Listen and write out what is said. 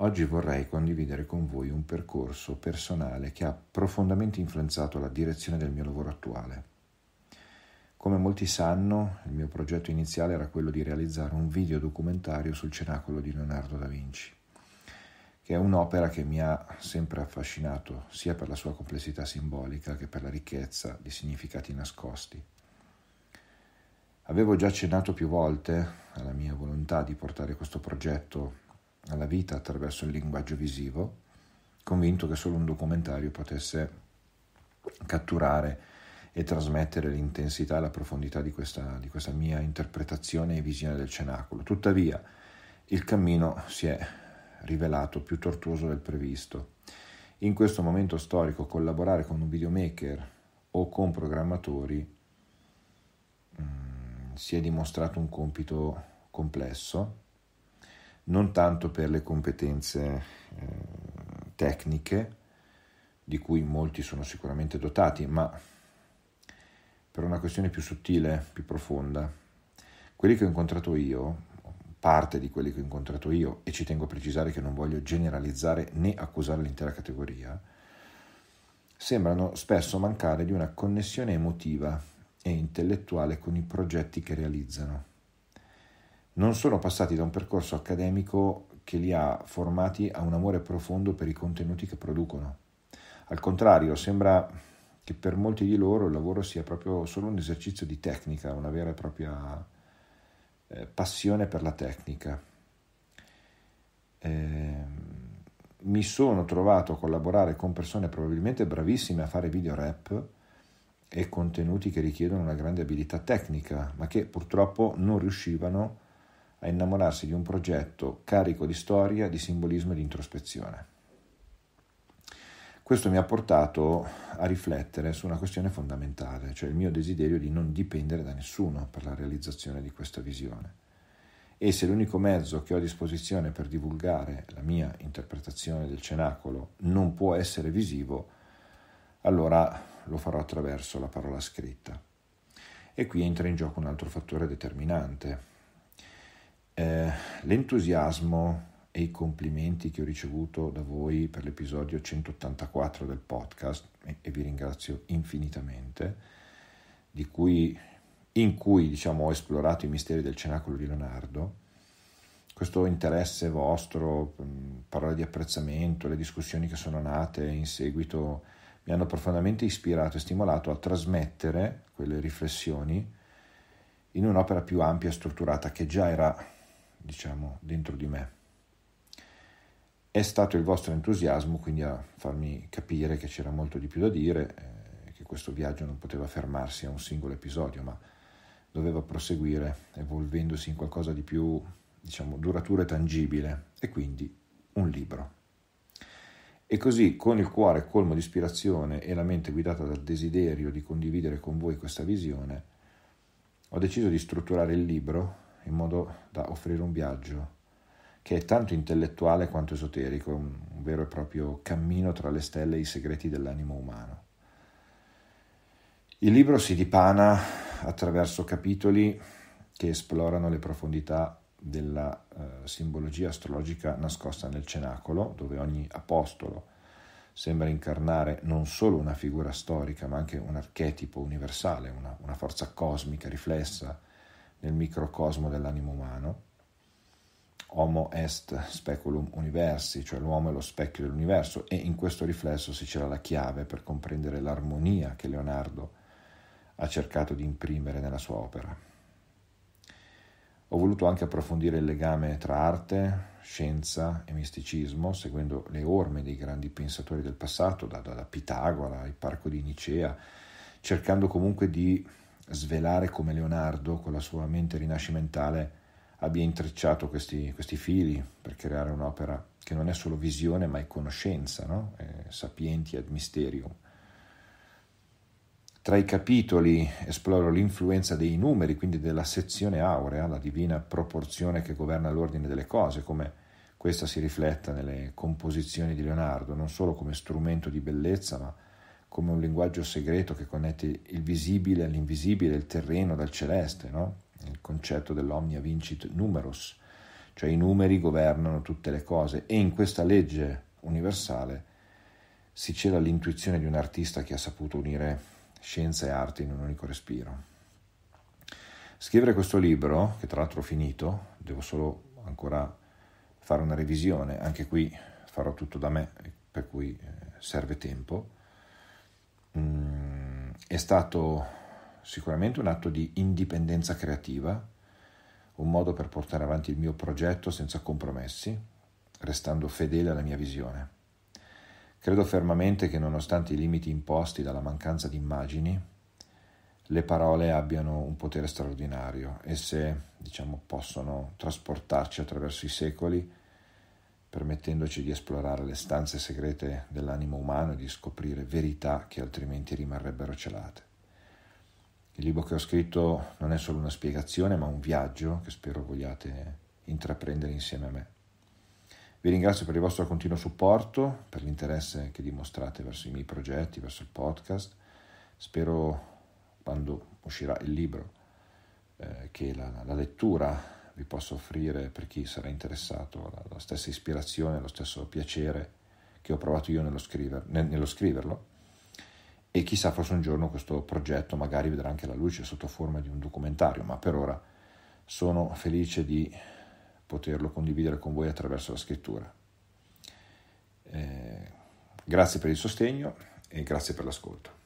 Oggi vorrei condividere con voi un percorso personale che ha profondamente influenzato la direzione del mio lavoro attuale. Come molti sanno, il mio progetto iniziale era quello di realizzare un video documentario sul cenacolo di Leonardo da Vinci, che è un'opera che mi ha sempre affascinato sia per la sua complessità simbolica che per la ricchezza di significati nascosti. Avevo già accennato più volte alla mia volontà di portare questo progetto alla vita attraverso il linguaggio visivo, convinto che solo un documentario potesse catturare e trasmettere l'intensità e la profondità di questa, di questa mia interpretazione e visione del cenacolo. Tuttavia, il cammino si è rivelato più tortuoso del previsto. In questo momento storico collaborare con un videomaker o con programmatori mh, mm, si è dimostrato un compito complesso non tanto per le competenze eh, tecniche, di cui molti sono sicuramente dotati, ma per una questione più sottile, più profonda. Quelli che ho incontrato io, parte di quelli che ho incontrato io, e ci tengo a precisare che non voglio generalizzare né accusare l'intera categoria, sembrano spesso mancare di una connessione emotiva e intellettuale con i progetti che realizzano non sono passati da un percorso accademico che li ha formati a un amore profondo per i contenuti che producono. Al contrario, sembra che per molti di loro il lavoro sia proprio solo un esercizio di tecnica, una vera e propria eh, passione per la tecnica. Eh, mi sono trovato a collaborare con persone probabilmente bravissime a fare video rap e contenuti che richiedono una grande abilità tecnica, ma che purtroppo non riuscivano a a innamorarsi di un progetto carico di storia, di simbolismo e di introspezione. Questo mi ha portato a riflettere su una questione fondamentale, cioè il mio desiderio di non dipendere da nessuno per la realizzazione di questa visione. E se l'unico mezzo che ho a disposizione per divulgare la mia interpretazione del cenacolo non può essere visivo, allora lo farò attraverso la parola scritta. E qui entra in gioco un altro fattore determinante, eh, l'entusiasmo e i complimenti che ho ricevuto da voi per l'episodio 184 del podcast e, e vi ringrazio infinitamente, cui, in cui diciamo, ho esplorato i misteri del cenacolo di Leonardo questo interesse vostro, parole di apprezzamento, le discussioni che sono nate in seguito mi hanno profondamente ispirato e stimolato a trasmettere quelle riflessioni in un'opera più ampia e strutturata che già era diciamo, dentro di me. È stato il vostro entusiasmo quindi a farmi capire che c'era molto di più da dire, eh, che questo viaggio non poteva fermarsi a un singolo episodio, ma doveva proseguire evolvendosi in qualcosa di più, diciamo, duraturo e tangibile, e quindi un libro. E così, con il cuore colmo di ispirazione e la mente guidata dal desiderio di condividere con voi questa visione, ho deciso di strutturare il libro in modo da offrire un viaggio che è tanto intellettuale quanto esoterico, un vero e proprio cammino tra le stelle e i segreti dell'animo umano. Il libro si dipana attraverso capitoli che esplorano le profondità della eh, simbologia astrologica nascosta nel cenacolo, dove ogni apostolo sembra incarnare non solo una figura storica, ma anche un archetipo universale, una, una forza cosmica riflessa nel microcosmo dell'animo umano. Homo est speculum universi, cioè l'uomo è lo specchio dell'universo e in questo riflesso si c'era la chiave per comprendere l'armonia che Leonardo ha cercato di imprimere nella sua opera. Ho voluto anche approfondire il legame tra arte, scienza e misticismo, seguendo le orme dei grandi pensatori del passato, da, da, da Pitagora al Parco di Nicea, cercando comunque di svelare come Leonardo, con la sua mente rinascimentale, abbia intrecciato questi, questi fili per creare un'opera che non è solo visione ma è conoscenza, no? è sapienti ad mysterium. Tra i capitoli esploro l'influenza dei numeri, quindi della sezione aurea, la divina proporzione che governa l'ordine delle cose, come questa si rifletta nelle composizioni di Leonardo, non solo come strumento di bellezza, ma come un linguaggio segreto che connette il visibile all'invisibile, il terreno dal celeste, no? il concetto dell'omnia vincit numerus, cioè i numeri governano tutte le cose e in questa legge universale si cela l'intuizione di un artista che ha saputo unire scienza e arte in un unico respiro. Scrivere questo libro, che tra l'altro ho finito, devo solo ancora fare una revisione, anche qui farò tutto da me, per cui eh, serve tempo Mm, è stato sicuramente un atto di indipendenza creativa, un modo per portare avanti il mio progetto senza compromessi, restando fedele alla mia visione. Credo fermamente che nonostante i limiti imposti dalla mancanza di immagini, le parole abbiano un potere straordinario. e se, diciamo, possono trasportarci attraverso i secoli permettendoci di esplorare le stanze segrete dell'animo umano e di scoprire verità che altrimenti rimarrebbero celate. Il libro che ho scritto non è solo una spiegazione, ma un viaggio che spero vogliate intraprendere insieme a me. Vi ringrazio per il vostro continuo supporto, per l'interesse che dimostrate verso i miei progetti, verso il podcast. Spero quando uscirà il libro eh, che la, la lettura vi posso offrire per chi sarà interessato la, la stessa ispirazione, lo stesso piacere che ho provato io nello, scriver, ne, nello scriverlo e chissà forse un giorno questo progetto magari vedrà anche la luce sotto forma di un documentario, ma per ora sono felice di poterlo condividere con voi attraverso la scrittura. Eh, grazie per il sostegno e grazie per l'ascolto.